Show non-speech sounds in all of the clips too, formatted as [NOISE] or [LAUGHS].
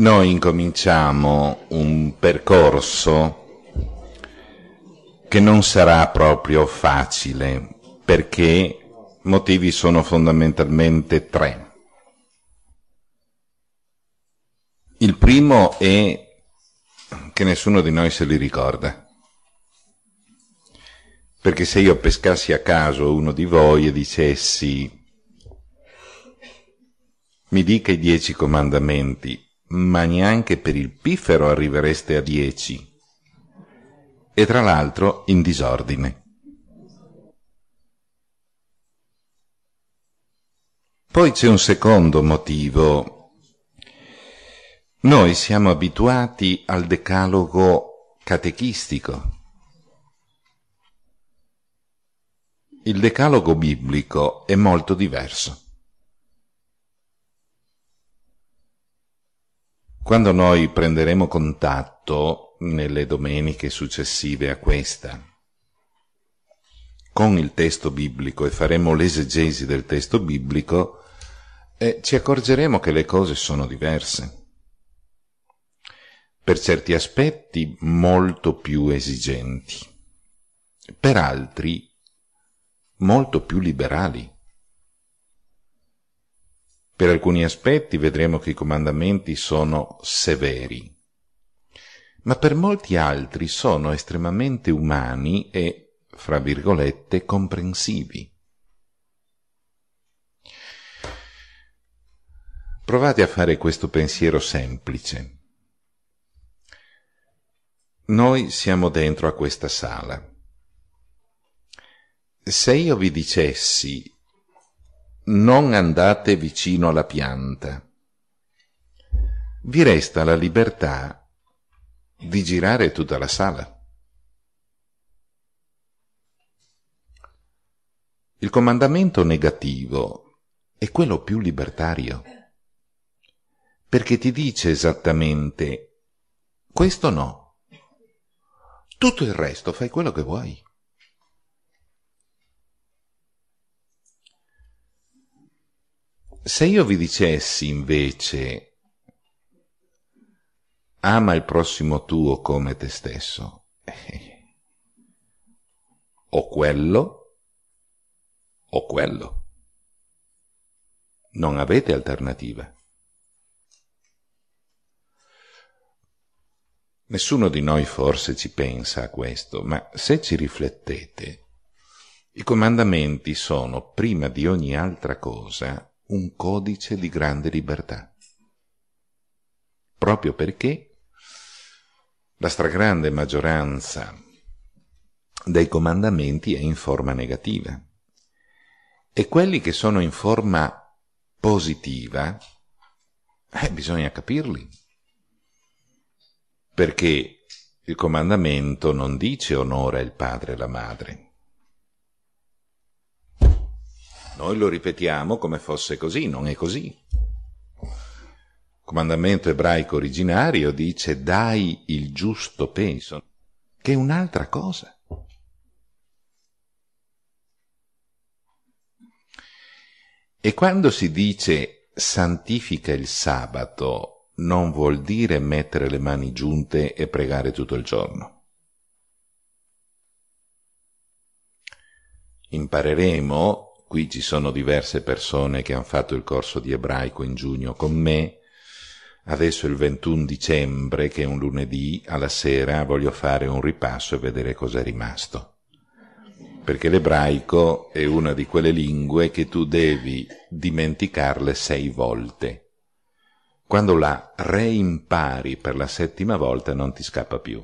noi incominciamo un percorso che non sarà proprio facile, perché motivi sono fondamentalmente tre. Il primo è che nessuno di noi se li ricorda. Perché se io pescassi a caso uno di voi e dicessi mi dica i dieci comandamenti, ma neanche per il piffero arrivereste a dieci. E tra l'altro in disordine. Poi c'è un secondo motivo. Noi siamo abituati al decalogo catechistico. Il decalogo biblico è molto diverso. Quando noi prenderemo contatto nelle domeniche successive a questa con il testo biblico e faremo l'esegesi del testo biblico, eh, ci accorgeremo che le cose sono diverse. Per certi aspetti molto più esigenti, per altri molto più liberali. Per alcuni aspetti vedremo che i comandamenti sono severi, ma per molti altri sono estremamente umani e, fra virgolette, comprensivi. Provate a fare questo pensiero semplice. Noi siamo dentro a questa sala. Se io vi dicessi non andate vicino alla pianta. Vi resta la libertà di girare tutta la sala. Il comandamento negativo è quello più libertario, perché ti dice esattamente questo no, tutto il resto fai quello che vuoi. Se io vi dicessi invece ama il prossimo tuo come te stesso, eh, [LAUGHS] o quello o quello. Non avete alternativa. Nessuno di noi forse ci pensa a questo, ma se ci riflettete, i comandamenti sono, prima di ogni altra cosa, un codice di grande libertà, proprio perché la stragrande maggioranza dei comandamenti è in forma negativa e quelli che sono in forma positiva, eh, bisogna capirli, perché il comandamento non dice onora il padre e la madre Noi lo ripetiamo come fosse così, non è così. Il comandamento ebraico originario dice dai il giusto peso, che è un'altra cosa. E quando si dice santifica il sabato, non vuol dire mettere le mani giunte e pregare tutto il giorno. Impareremo Qui ci sono diverse persone che hanno fatto il corso di ebraico in giugno con me. Adesso il 21 dicembre, che è un lunedì, alla sera voglio fare un ripasso e vedere cosa è rimasto. Perché l'ebraico è una di quelle lingue che tu devi dimenticarle sei volte. Quando la reimpari per la settima volta non ti scappa più,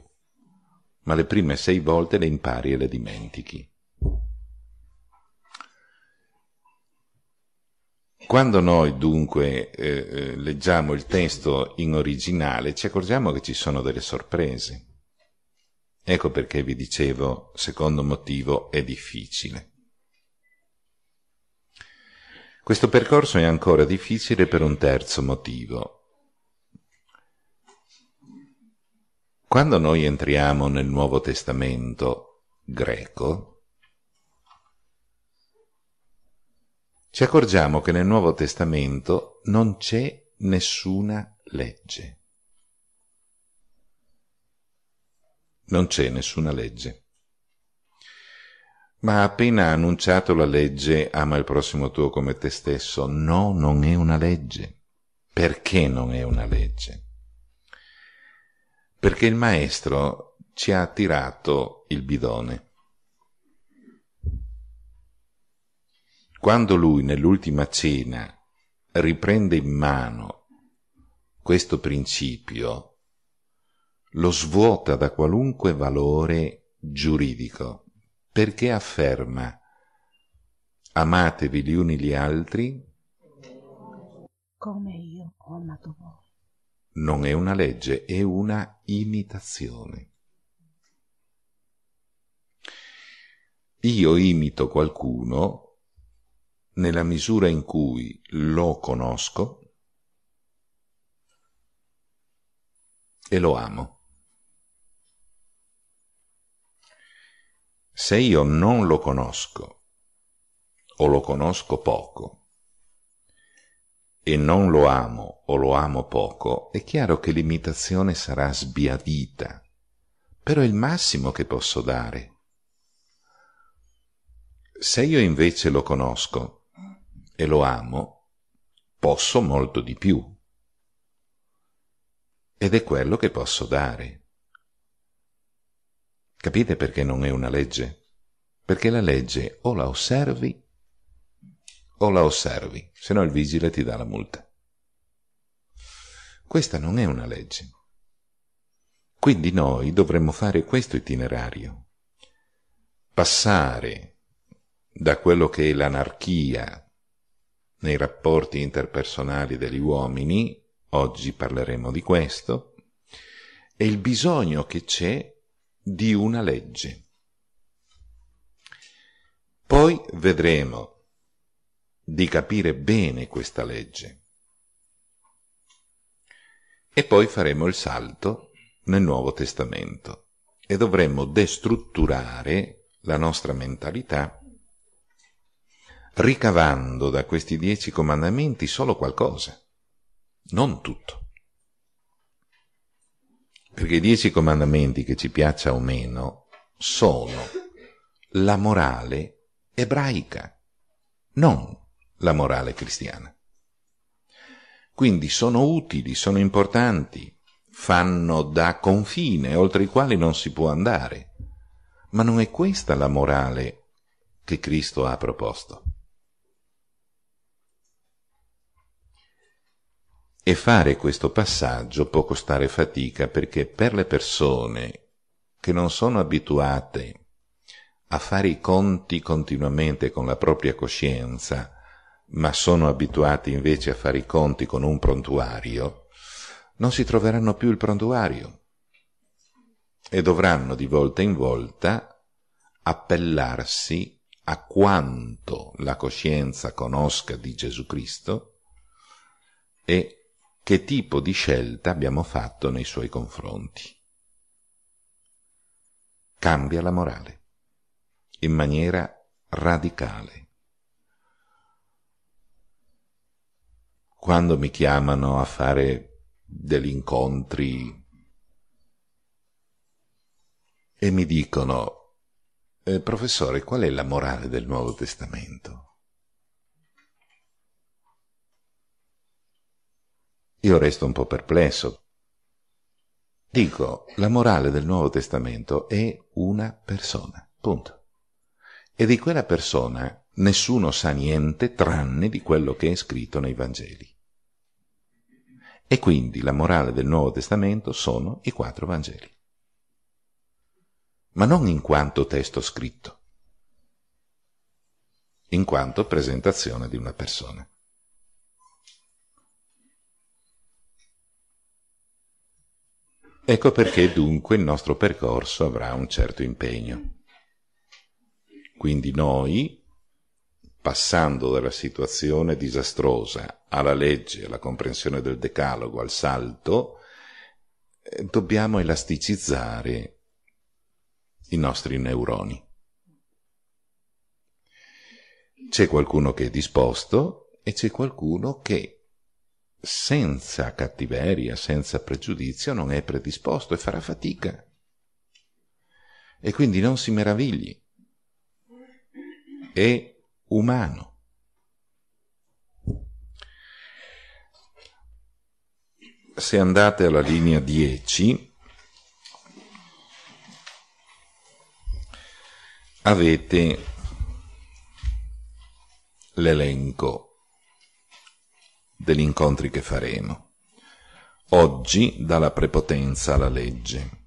ma le prime sei volte le impari e le dimentichi. Quando noi dunque eh, eh, leggiamo il testo in originale ci accorgiamo che ci sono delle sorprese. Ecco perché vi dicevo, secondo motivo, è difficile. Questo percorso è ancora difficile per un terzo motivo. Quando noi entriamo nel Nuovo Testamento greco, ci accorgiamo che nel Nuovo Testamento non c'è nessuna legge. Non c'è nessuna legge. Ma ha appena annunciato la legge ama il prossimo tuo come te stesso. No, non è una legge. Perché non è una legge? Perché il maestro ci ha tirato il bidone. Quando lui nell'ultima cena riprende in mano questo principio, lo svuota da qualunque valore giuridico, perché afferma amatevi gli uni gli altri come io ho amato voi. Non è una legge, è una imitazione. Io imito qualcuno nella misura in cui lo conosco e lo amo. Se io non lo conosco o lo conosco poco e non lo amo o lo amo poco, è chiaro che l'imitazione sarà sbiadita, però è il massimo che posso dare. Se io invece lo conosco e lo amo, posso molto di più. Ed è quello che posso dare. Capite perché non è una legge? Perché la legge o la osservi o la osservi, se no il vigile ti dà la multa. Questa non è una legge. Quindi noi dovremmo fare questo itinerario, passare da quello che è l'anarchia nei rapporti interpersonali degli uomini, oggi parleremo di questo, e il bisogno che c'è di una legge. Poi vedremo di capire bene questa legge. E poi faremo il salto nel Nuovo Testamento e dovremmo destrutturare la nostra mentalità ricavando da questi dieci comandamenti solo qualcosa, non tutto. Perché i dieci comandamenti, che ci piaccia o meno, sono la morale ebraica, non la morale cristiana. Quindi sono utili, sono importanti, fanno da confine oltre i quali non si può andare. Ma non è questa la morale che Cristo ha proposto. E fare questo passaggio può costare fatica perché per le persone che non sono abituate a fare i conti continuamente con la propria coscienza, ma sono abituate invece a fare i conti con un prontuario, non si troveranno più il prontuario e dovranno di volta in volta appellarsi a quanto la coscienza conosca di Gesù Cristo e che tipo di scelta abbiamo fatto nei suoi confronti. Cambia la morale in maniera radicale. Quando mi chiamano a fare degli incontri e mi dicono, eh, professore, qual è la morale del Nuovo Testamento? Io resto un po' perplesso. Dico, la morale del Nuovo Testamento è una persona, punto. E di quella persona nessuno sa niente tranne di quello che è scritto nei Vangeli. E quindi la morale del Nuovo Testamento sono i quattro Vangeli. Ma non in quanto testo scritto, in quanto presentazione di una persona. Ecco perché dunque il nostro percorso avrà un certo impegno. Quindi noi, passando dalla situazione disastrosa alla legge, alla comprensione del decalogo, al salto, eh, dobbiamo elasticizzare i nostri neuroni. C'è qualcuno che è disposto e c'è qualcuno che senza cattiveria, senza pregiudizio, non è predisposto e farà fatica. E quindi non si meravigli. È umano. Se andate alla linea 10, avete l'elenco degli incontri che faremo. Oggi dalla prepotenza alla legge,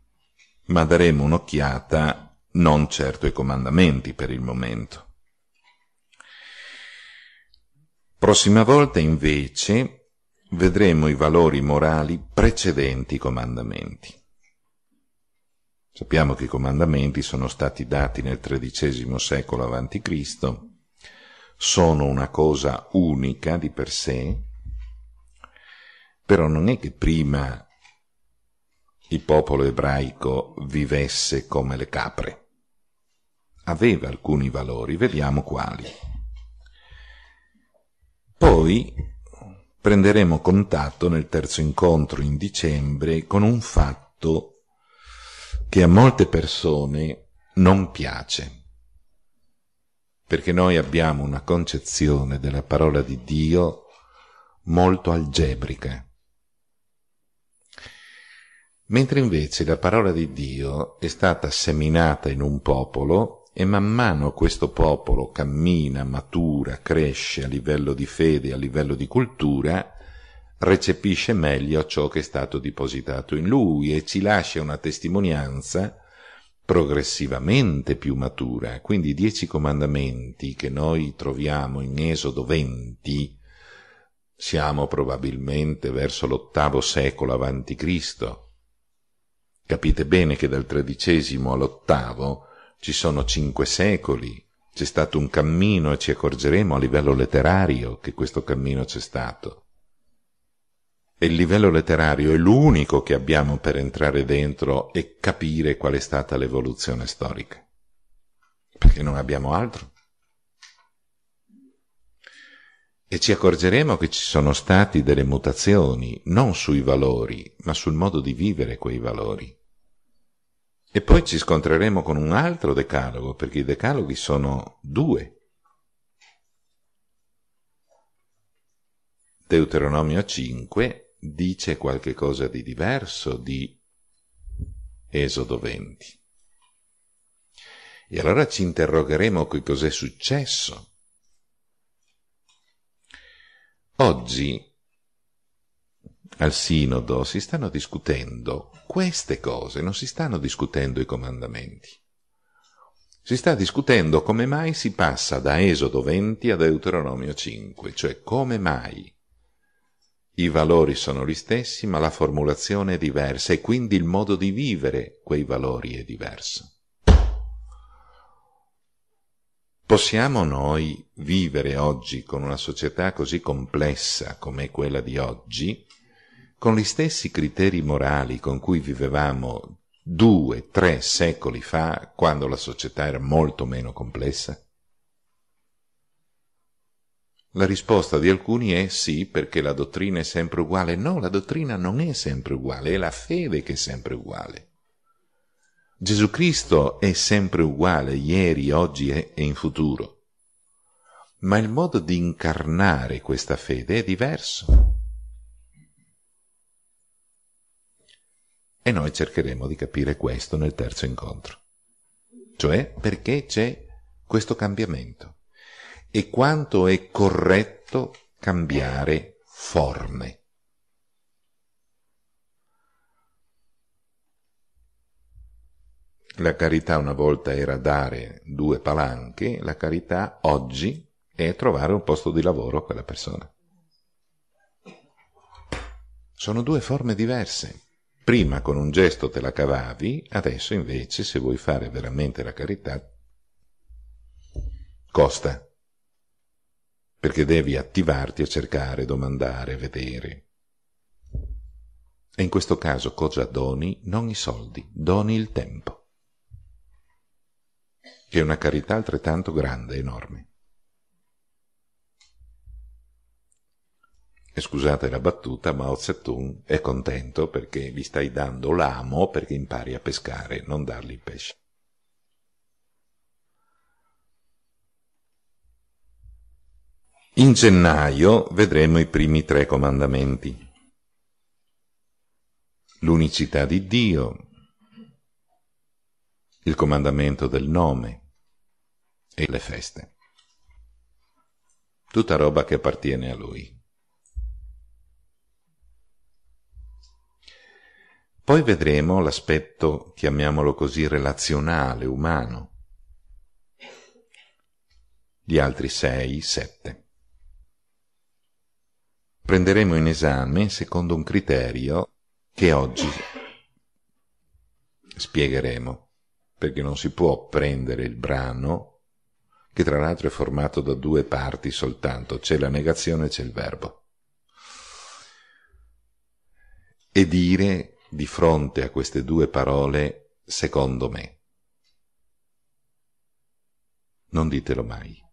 ma daremo un'occhiata non certo ai comandamenti per il momento. Prossima volta invece vedremo i valori morali precedenti i comandamenti. Sappiamo che i comandamenti sono stati dati nel XIII secolo a.C., sono una cosa unica di per sé, però non è che prima il popolo ebraico vivesse come le capre. Aveva alcuni valori, vediamo quali. Poi prenderemo contatto nel terzo incontro in dicembre con un fatto che a molte persone non piace, perché noi abbiamo una concezione della parola di Dio molto algebrica mentre invece la parola di Dio è stata seminata in un popolo e man mano questo popolo cammina, matura, cresce a livello di fede, a livello di cultura, recepisce meglio ciò che è stato depositato in lui e ci lascia una testimonianza progressivamente più matura. Quindi i dieci comandamenti che noi troviamo in Esodo 20, siamo probabilmente verso l'ottavo secolo avanti Cristo, Capite bene che dal tredicesimo all'ottavo ci sono cinque secoli, c'è stato un cammino e ci accorgeremo a livello letterario che questo cammino c'è stato. E il livello letterario è l'unico che abbiamo per entrare dentro e capire qual è stata l'evoluzione storica. Perché non abbiamo altro. E ci accorgeremo che ci sono stati delle mutazioni, non sui valori, ma sul modo di vivere quei valori. E poi ci scontreremo con un altro decalogo, perché i decaloghi sono due. Deuteronomio 5 dice qualche cosa di diverso di Esodo 20. E allora ci interrogheremo che cos'è successo. Oggi al sinodo si stanno discutendo queste cose, non si stanno discutendo i comandamenti. Si sta discutendo come mai si passa da Esodo 20 a Deuteronomio 5, cioè come mai i valori sono gli stessi ma la formulazione è diversa e quindi il modo di vivere quei valori è diverso. Possiamo noi vivere oggi con una società così complessa come quella di oggi, con gli stessi criteri morali con cui vivevamo due, tre secoli fa, quando la società era molto meno complessa? La risposta di alcuni è sì, perché la dottrina è sempre uguale. No, la dottrina non è sempre uguale, è la fede che è sempre uguale. Gesù Cristo è sempre uguale, ieri, oggi e in futuro. Ma il modo di incarnare questa fede è diverso. E noi cercheremo di capire questo nel terzo incontro. Cioè perché c'è questo cambiamento e quanto è corretto cambiare forme. La carità una volta era dare due palanche, la carità oggi è trovare un posto di lavoro a quella persona. Sono due forme diverse prima con un gesto te la cavavi, adesso invece se vuoi fare veramente la carità, costa, perché devi attivarti a cercare, domandare, vedere. E in questo caso cosa doni? Non i soldi, doni il tempo, che è una carità altrettanto grande, enorme. E scusate la battuta, Mao Zedong è contento perché vi stai dando l'amo perché impari a pescare, non dargli il pesce. In gennaio vedremo i primi tre comandamenti. L'unicità di Dio, il comandamento del nome e le feste. Tutta roba che appartiene a Lui. Poi vedremo l'aspetto, chiamiamolo così, relazionale, umano. Gli altri sei, sette. Prenderemo in esame secondo un criterio che oggi spiegheremo, perché non si può prendere il brano, che tra l'altro è formato da due parti soltanto, c'è la negazione e c'è il verbo, e dire di fronte a queste due parole, secondo me. Non ditelo mai.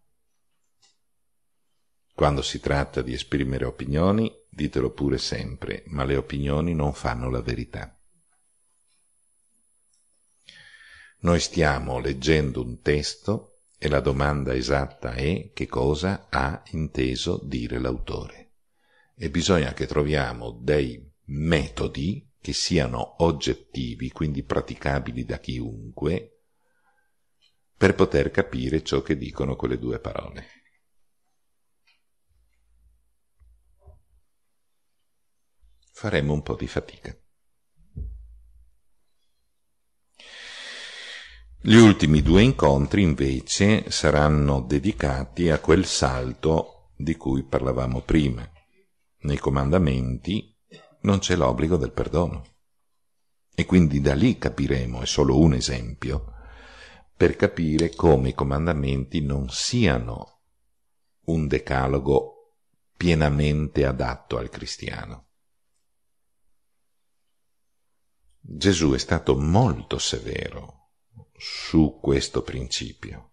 Quando si tratta di esprimere opinioni, ditelo pure sempre, ma le opinioni non fanno la verità. Noi stiamo leggendo un testo e la domanda esatta è che cosa ha inteso dire l'autore. E bisogna che troviamo dei metodi che siano oggettivi, quindi praticabili da chiunque, per poter capire ciò che dicono quelle due parole. Faremo un po' di fatica. Gli ultimi due incontri invece saranno dedicati a quel salto di cui parlavamo prima. Nei comandamenti non c'è l'obbligo del perdono. E quindi da lì capiremo, è solo un esempio, per capire come i comandamenti non siano un decalogo pienamente adatto al cristiano. Gesù è stato molto severo su questo principio.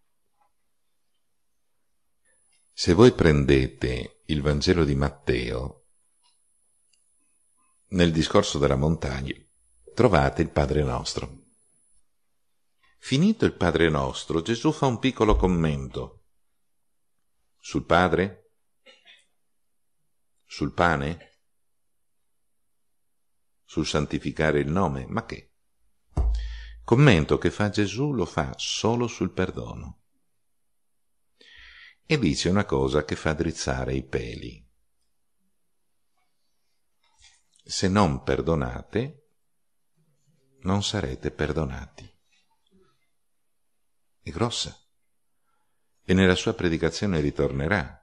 Se voi prendete il Vangelo di Matteo, nel discorso della montagna trovate il Padre nostro. Finito il Padre nostro, Gesù fa un piccolo commento. Sul Padre? Sul pane? Sul santificare il nome? Ma che? Commento che fa Gesù lo fa solo sul perdono. E dice una cosa che fa drizzare i peli se non perdonate, non sarete perdonati. È grossa. E nella sua predicazione ritornerà.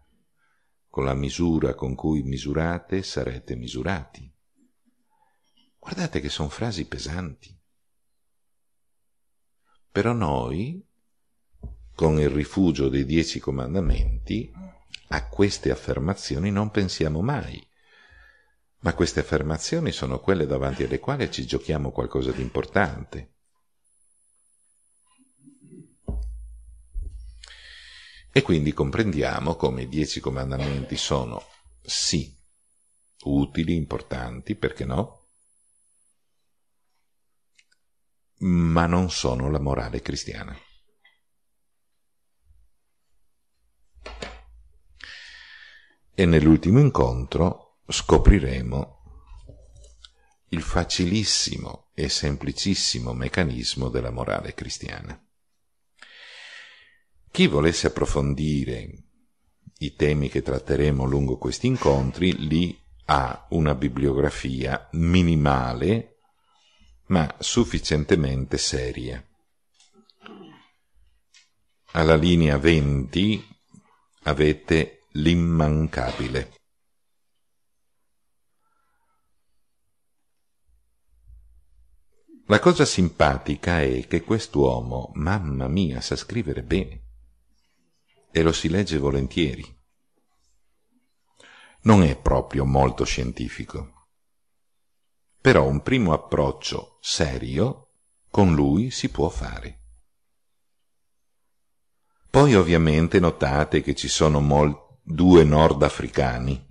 Con la misura con cui misurate sarete misurati. Guardate che sono frasi pesanti. Però noi, con il rifugio dei dieci comandamenti, a queste affermazioni non pensiamo mai ma queste affermazioni sono quelle davanti alle quali ci giochiamo qualcosa di importante. E quindi comprendiamo come i dieci comandamenti sono sì, utili, importanti, perché no? Ma non sono la morale cristiana. E nell'ultimo incontro scopriremo il facilissimo e semplicissimo meccanismo della morale cristiana. Chi volesse approfondire i temi che tratteremo lungo questi incontri, lì ha una bibliografia minimale ma sufficientemente seria. Alla linea 20 avete l'immancabile La cosa simpatica è che quest'uomo, mamma mia, sa scrivere bene e lo si legge volentieri. Non è proprio molto scientifico, però un primo approccio serio con lui si può fare. Poi ovviamente notate che ci sono due nordafricani.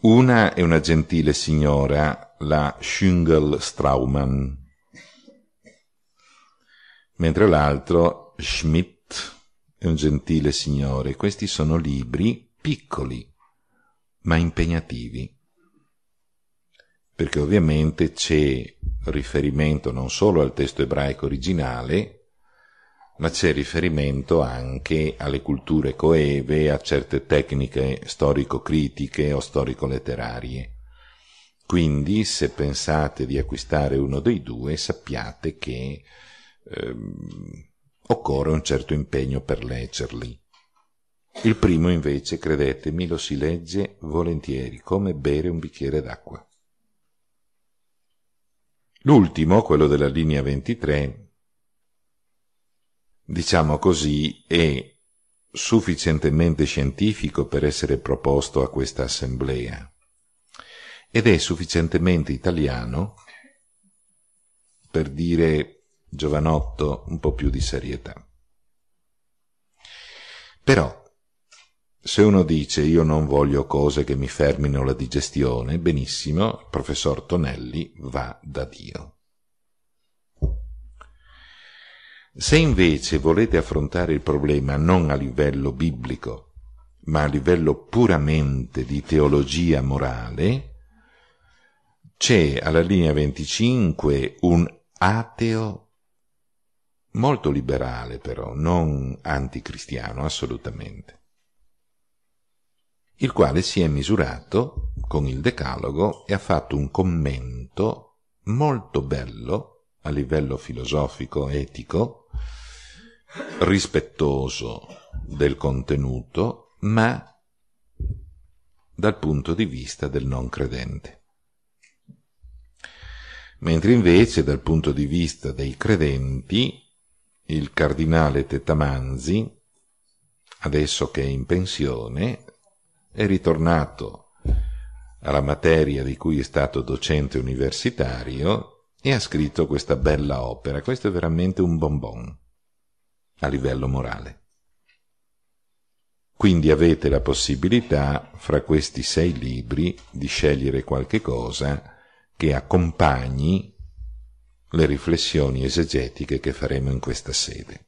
Una è una gentile signora la Schüngel straumann mentre l'altro, Schmidt, è un gentile signore. Questi sono libri piccoli, ma impegnativi, perché ovviamente c'è riferimento non solo al testo ebraico originale, ma c'è riferimento anche alle culture coeve, a certe tecniche storico-critiche o storico-letterarie. Quindi, se pensate di acquistare uno dei due, sappiate che ehm, occorre un certo impegno per leggerli. Il primo, invece, credetemi, lo si legge volentieri, come bere un bicchiere d'acqua. L'ultimo, quello della linea 23, diciamo così, è sufficientemente scientifico per essere proposto a questa assemblea ed è sufficientemente italiano per dire giovanotto un po' più di serietà. Però, se uno dice io non voglio cose che mi fermino la digestione, benissimo, il professor Tonelli va da Dio. Se invece volete affrontare il problema non a livello biblico, ma a livello puramente di teologia morale, c'è alla linea 25 un ateo molto liberale però, non anticristiano assolutamente, il quale si è misurato con il Decalogo e ha fatto un commento molto bello a livello filosofico, etico, rispettoso del contenuto, ma dal punto di vista del non credente mentre invece dal punto di vista dei credenti il cardinale Tettamanzi, adesso che è in pensione, è ritornato alla materia di cui è stato docente universitario e ha scritto questa bella opera. Questo è veramente un bonbon a livello morale. Quindi avete la possibilità, fra questi sei libri, di scegliere qualche cosa che accompagni le riflessioni esegetiche che faremo in questa sede.